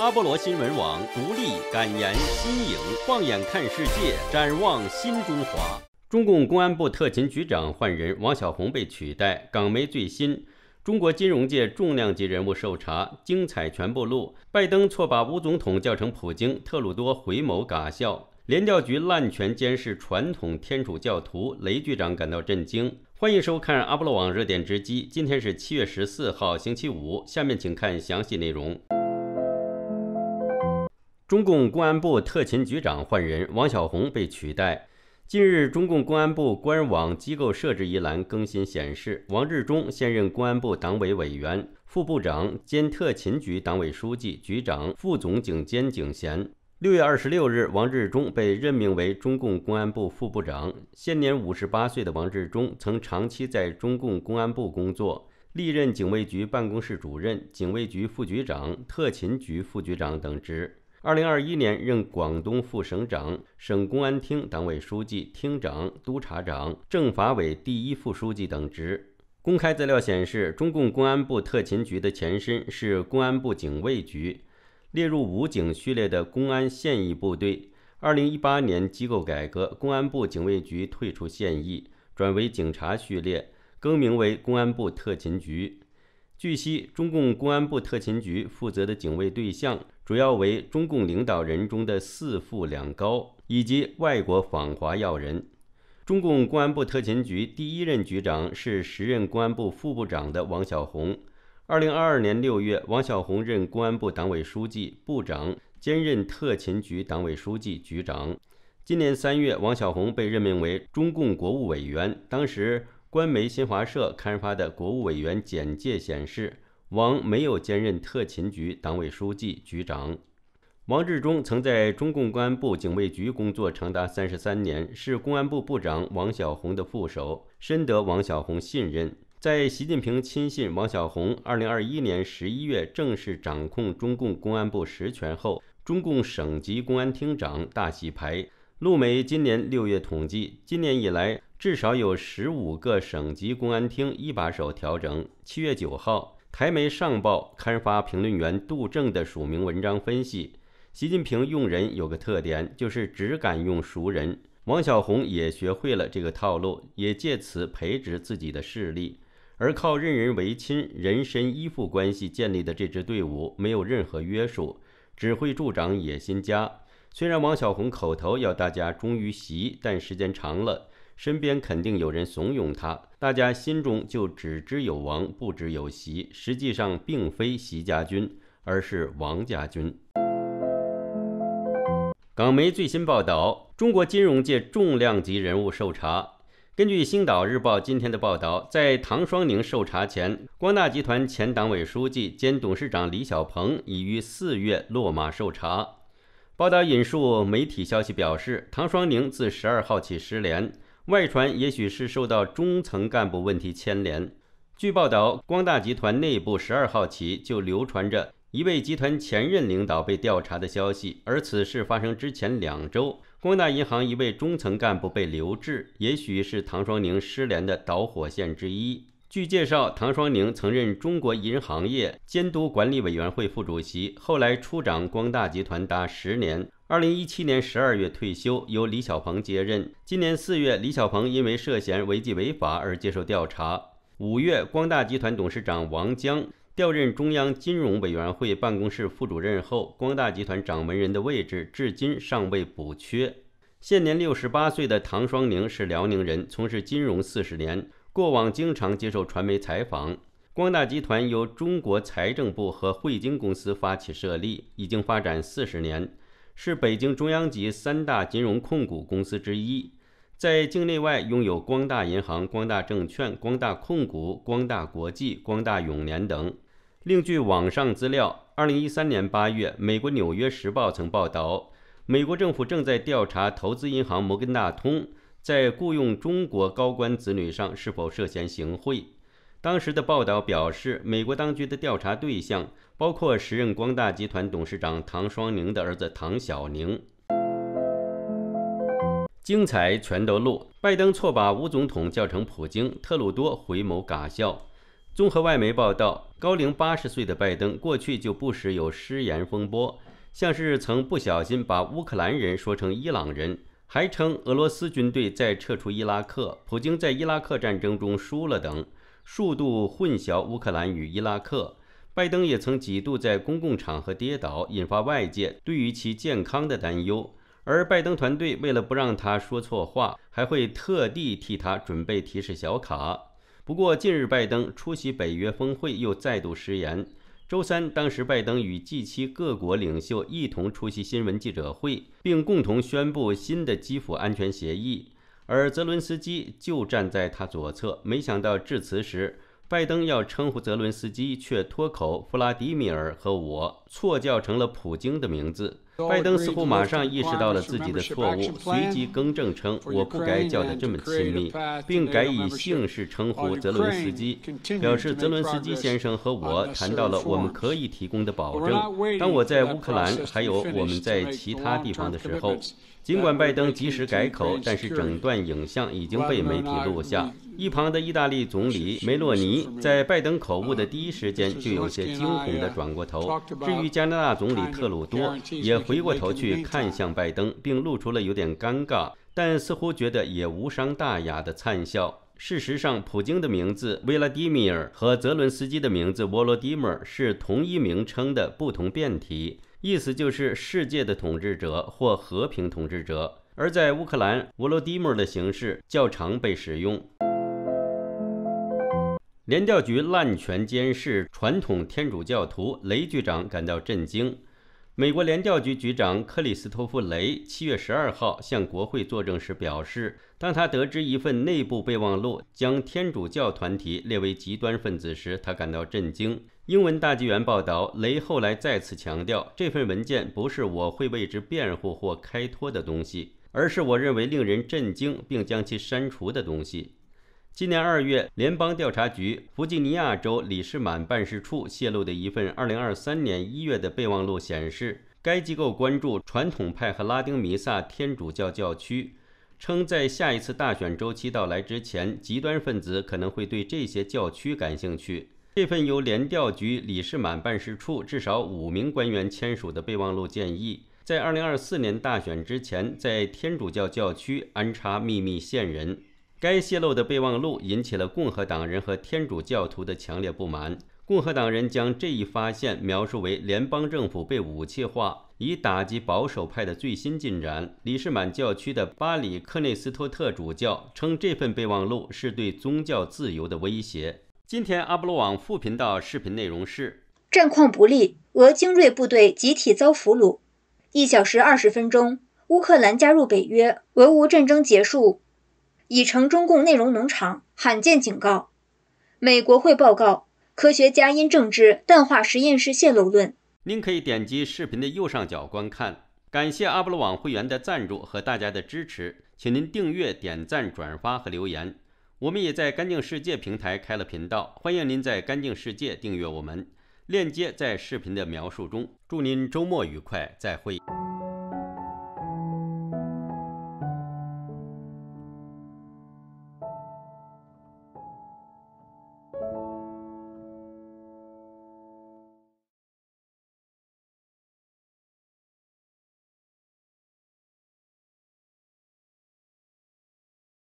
阿波罗新闻网独立敢言新颖，放眼看世界，展望新中华。中共公安部特勤局长换人，王小红被取代。港媒最新，中国金融界重量级人物受查，精彩全部录。拜登错把吴总统叫成普京，特鲁多回眸尬笑。联调局滥权监视传统天主教徒，雷局长感到震惊。欢迎收看阿波罗网热点直击，今天是七月十四号星期五，下面请看详细内容。中共公安部特勤局长换人，王小红被取代。近日，中共公安部官网机构设置一栏更新显示，王志忠现任公安部党委委员、副部长兼特勤局党委书记、局长、副总警监警衔。六月二十六日，王志忠被任命为中共公安部副部长。现年五十八岁的王志忠曾长期在中共公安部工作，历任警卫局办公室主任、警卫局副局长、特勤局副局长等职。二零二一年任广东副省长、省公安厅党委书记、厅长、督察长、政法委第一副书记等职。公开资料显示，中共公安部特勤局的前身是公安部警卫局，列入武警序列的公安现役部队。二零一八年机构改革，公安部警卫局退出现役，转为警察序列，更名为公安部特勤局。据悉，中共公安部特勤局负责的警卫对象主要为中共领导人中的“四副两高”以及外国访华要人。中共公安部特勤局第一任局长是时任公安部副部长的王晓红。二零二二年六月，王晓红任公安部党委书记、部长，兼任特勤局党委书记、局长。今年三月，王晓红被任命为中共国务委员，当时。官媒新华社刊发的国务委员简介显示，王没有兼任特勤局党委书记局长。王志忠曾在中共公安部警卫局工作长达三十三年，是公安部部长王小红的副手，深得王小红信任。在习近平亲信王小红二零二一年十一月正式掌控中共公安部实权后，中共省级公安厅长大洗牌。陆媒今年六月统计，今年以来。至少有十五个省级公安厅一把手调整。七月九号，台媒上报刊发评论员杜正的署名文章，分析习近平用人有个特点，就是只敢用熟人。王晓红也学会了这个套路，也借此培植自己的势力。而靠任人唯亲、人身依附关系建立的这支队伍，没有任何约束，只会助长野心家。虽然王晓红口头要大家忠于习，但时间长了。身边肯定有人怂恿他，大家心中就只知有王，不知有席，实际上，并非席家军，而是王家军。港媒最新报道，中国金融界重量级人物受查。根据《星岛日报》今天的报道，在唐双宁受查前，光大集团前党委书记兼董事长李小鹏已于四月落马受查。报道引述媒体消息表示，唐双宁自十二号起失联。外传也许是受到中层干部问题牵连。据报道，光大集团内部十二号起就流传着一位集团前任领导被调查的消息，而此事发生之前两周，光大银行一位中层干部被留置，也许是唐双宁失联的导火线之一。据介绍，唐双宁曾任中国银行业监督管理委员会副主席，后来出掌光大集团达十年。二零一七年十二月退休，由李小鹏接任。今年四月，李小鹏因为涉嫌违纪违法而接受调查。五月，光大集团董事长王江调任中央金融委员会办公室副主任后，光大集团掌门人的位置至今尚未补缺。现年六十八岁的唐双宁是辽宁人，从事金融四十年，过往经常接受传媒采访。光大集团由中国财政部和汇金公司发起设立，已经发展四十年。是北京中央级三大金融控股公司之一，在境内外拥有光大银行、光大证券、光大控股、光大国际、光大永年等。另据网上资料，二零一三年八月，美国《纽约时报》曾报道，美国政府正在调查投资银行摩根大通在雇佣中国高官子女上是否涉嫌行贿。当时的报道表示，美国当局的调查对象包括时任光大集团董事长唐双宁的儿子唐小宁。精彩全都录，拜登错把吴总统叫成普京，特鲁多回眸尬笑。综合外媒报道，高龄八十岁的拜登过去就不时有失言风波，像是曾不小心把乌克兰人说成伊朗人，还称俄罗斯军队在撤出伊拉克，普京在伊拉克战争中输了等。数度混淆乌克兰与伊拉克，拜登也曾几度在公共场合跌倒，引发外界对于其健康的担忧。而拜登团队为了不让他说错话，还会特地替他准备提示小卡。不过，近日拜登出席北约峰会又再度失言。周三，当时拜登与 g 七各国领袖一同出席新闻记者会，并共同宣布新的基辅安全协议。而泽伦斯基就站在他左侧。没想到致辞时，拜登要称呼泽伦斯基，却脱口“弗拉迪米尔”和我，错叫成了普京的名字。拜登似乎马上意识到了自己的错误，随即更正称：“我不该叫得这么亲密，并改以姓氏称呼泽伦斯基。”表示泽伦斯基先生和我谈到了我们可以提供的保证。当我在乌克兰，还有我们在其他地方的时候。尽管拜登及时改口，但是整段影像已经被媒体录下。一旁的意大利总理梅洛尼在拜登口误的第一时间就有些惊恐地转过头。至于加拿大总理特鲁多，也回过头去看向拜登，并露出了有点尴尬但似乎觉得也无伤大雅的灿笑。事实上，普京的名字维拉蒂米尔和泽伦斯基的名字沃罗迪米尔是同一名称的不同变体。意思就是世界的统治者或和平统治者，而在乌克兰 w o l o d y m y r 的形式较常被使用。联调局滥权监视传统天主教徒雷局长感到震惊。美国联调局局长克里斯托弗·雷七月十二号向国会作证时表示，当他得知一份内部备忘录将天主教团体列为极端分子时，他感到震惊。英文大纪元报道，雷后来再次强调，这份文件不是我会为之辩护或开脱的东西，而是我认为令人震惊并将其删除的东西。今年二月，联邦调查局弗吉尼亚州里士满办事处泄露的一份2023年一月的备忘录显示，该机构关注传统派和拉丁弥撒天主教教区，称在下一次大选周期到来之前，极端分子可能会对这些教区感兴趣。这份由联调局李世满办事处至少五名官员签署的备忘录建议，在2024年大选之前，在天主教教区安插秘密线人。该泄露的备忘录引起了共和党人和天主教徒的强烈不满。共和党人将这一发现描述为联邦政府被武器化以打击保守派的最新进展。李士满教区的巴里·克内斯托特主教称，这份备忘录是对宗教自由的威胁。今天阿布罗网副频道视频内容是：战况不利，俄精锐部队集体遭俘虏；一小时二十分钟，乌克兰加入北约，俄乌战争结束，已成中共内容农场罕见警告。美国会报告，科学家因政治淡化实验室泄漏论。您可以点击视频的右上角观看。感谢阿布罗网会员的赞助和大家的支持，请您订阅、点赞、转发和留言。我们也在干净世界平台开了频道，欢迎您在干净世界订阅我们，链接在视频的描述中。祝您周末愉快，再会。